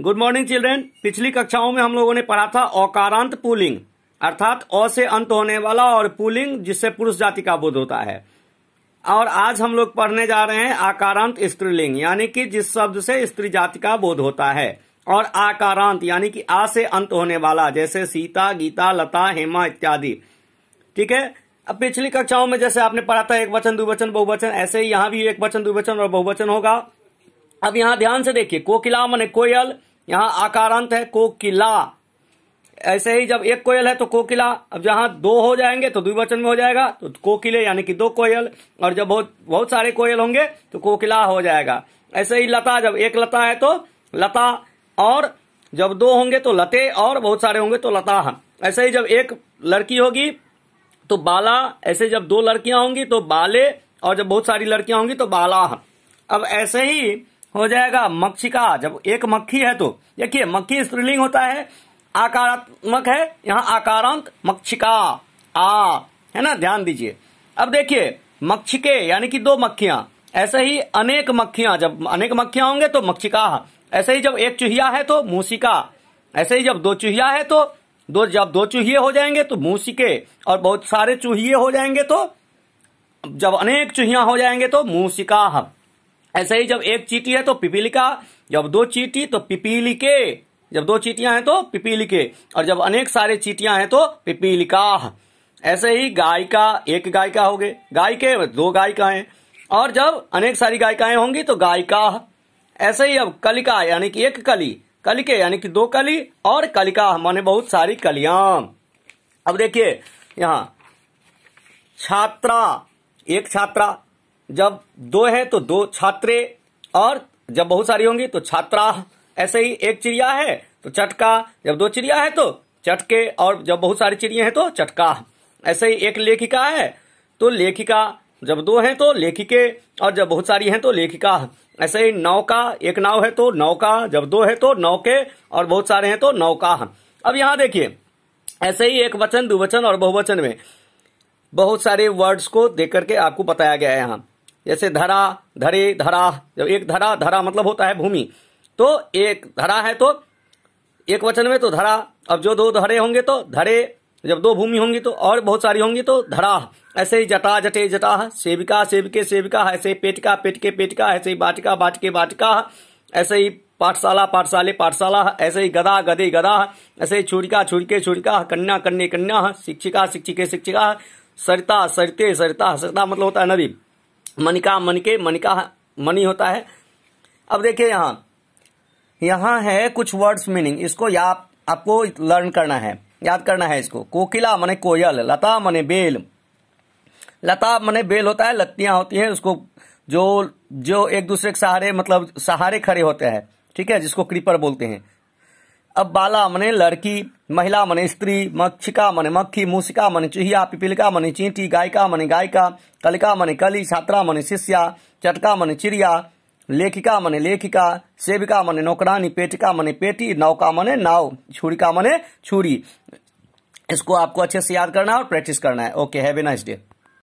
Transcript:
good morning children पिछली कक्षाओं में हम लोगों ने पढ़ा था औकारांत पुलिंग अर्थात अ से अंत होने वाला और पुलिंग जिससे पुरुष जाति का बोध होता है और आज हम लोग पढ़ने जा रहे हैं आकारांत स्त्रीलिंग यानी कि जिस शब्द से स्त्री जाति का बोध होता है और आकारांत यानी कि आ से अंत होने वाला जैसे सीता गीता लता हेमा इत्यादि ठीक है अब पिछली कक्षाओं में जैसे आपने पढ़ा था एक वचन दुवचन बहुवचन ऐसे ही यहाँ भी एक वचन दुवचन और बहुवचन होगा अब यहां ध्यान से देखिए कोकिला माने कोयल यहां आकारांत है कोकिला ऐसे ही जब एक कोयल है तो कोकिला अब जहां दो हो जाएंगे तो द्विवचन में हो जाएगा तो कोकिले यानी कि दो कोयल और जब बहुत बहुत सारे कोयल होंगे तो कोकिला हो जाएगा ऐसे ही लता जब एक लता है तो लता और जब दो होंगे तो लते और बहुत सारे होंगे तो लता ऐसे ही जब एक लड़की होगी तो बाला ऐसे जब दो लड़कियां होंगी तो बाले और जब बहुत सारी लड़कियां होंगी तो बाला अब ऐसे ही हो जाएगा मक्षिका जब एक मक्खी है तो देखिए मक्खी स्त्रीलिंग होता है आकारात्मक है यहाँ आकारांक मक्षिका आ है ना ध्यान दीजिए अब देखिए मक्षिके यानी कि दो मक्खियां ऐसे ही अनेक मक्खियां जब अनेक मक्खियां होंगे तो मक्षिका ऐसे ही जब एक चूहिया है तो मूसिका ऐसे ही जब दो चूहिया है तो दो जब दो चूहिए हो जाएंगे तो मूसिके और बहुत सारे चूहिए हो जाएंगे तो जब अनेक चूहिया हो जाएंगे तो मूसिका ऐसे ही जब एक चीटी है तो पिपीलिका जब दो चीटी तो पिपीलिके जब दो चीटियां हैं तो पिपीलिके और जब अनेक सारे चीटियां हैं तो पिपीलिका ऐसे ही गाय का एक गाय का हो गए गाय के दो गाय का है और जब अनेक सारी गायिकाएं होंगी तो गाय का ऐसे ही अब कलिका यानी कि एक कली कलिके यानी कि दो कली और कलिका माने बहुत सारी कलिया अब देखिए यहाँ छात्रा एक छात्रा जब दो है तो दो छात्रे और जब बहुत सारी होंगी तो छात्रा ऐसे ही एक चिड़िया है तो चटका जब दो चिड़िया है तो चटके और जब बहुत सारी चिड़िया है तो चटका ऐसे ही एक लेखिका है तो लेखिका जब दो हैं तो लेखिके और जब बहुत सारी हैं तो लेखिका ऐसे ही नौका एक नाव है तो नौका जब दो है तो नौके और बहुत सारे हैं तो नौका अब यहां देखिए ऐसे ही एक वचन दुवचन और बहुवचन में बहुत सारे वर्ड्स को देख करके आपको बताया गया है यहां जैसे धरा धरे धरा जब एक धरा धरा मतलब होता है भूमि तो एक धरा है तो एक वचन में तो धरा अब जो दो धरे होंगे तो धरे जब दो भूमि होंगी तो और बहुत सारी होंगी तो धरा ऐसे ही जटा जटे जटा सेविका सेविके सेविका ऐसे ही पेटिका पेटके पेटिका ऐसे ही बाटिका बाटके बाटिका ऐसे ही पाठशाला पाठशाले पाठशाला ऐसे ही गदा गदे गदा ऐसे ही छुरिका छुरके छुरिका कन्या कन्या कन्या शिक्षिका शिक्षिके शिक्षिका सरिता सरिते सरिता सरिता मतलब होता है नदी मनिका मनिके मनिका मनी होता है अब देखिए यहाँ यहाँ है कुछ वर्ड्स मीनिंग इसको या आपको लर्न करना है याद करना है इसको कोकिला मने कोयल लता मने बेल लता मने बेल होता है लत्तियां होती हैं उसको जो जो एक दूसरे के सहारे मतलब सहारे खड़े होते हैं ठीक है जिसको क्रीपर बोलते हैं अब बाला मने लड़की महिला मने स्त्री मक्षिका मने मक्खी मूसिका मने चूहिया पिपिलिका मने चींटी गायिका मने गायिका कलिका मने कली छात्रा मने शिष्या चटका मने चिड़िया लेखिका मने लेखिका सेविका मने नौकरानी पेटिका मने पेटी नौका मने नाव का मने छुरी इसको आपको अच्छे से याद करना है और प्रैक्टिस करना है ओके हैवी नाइस डे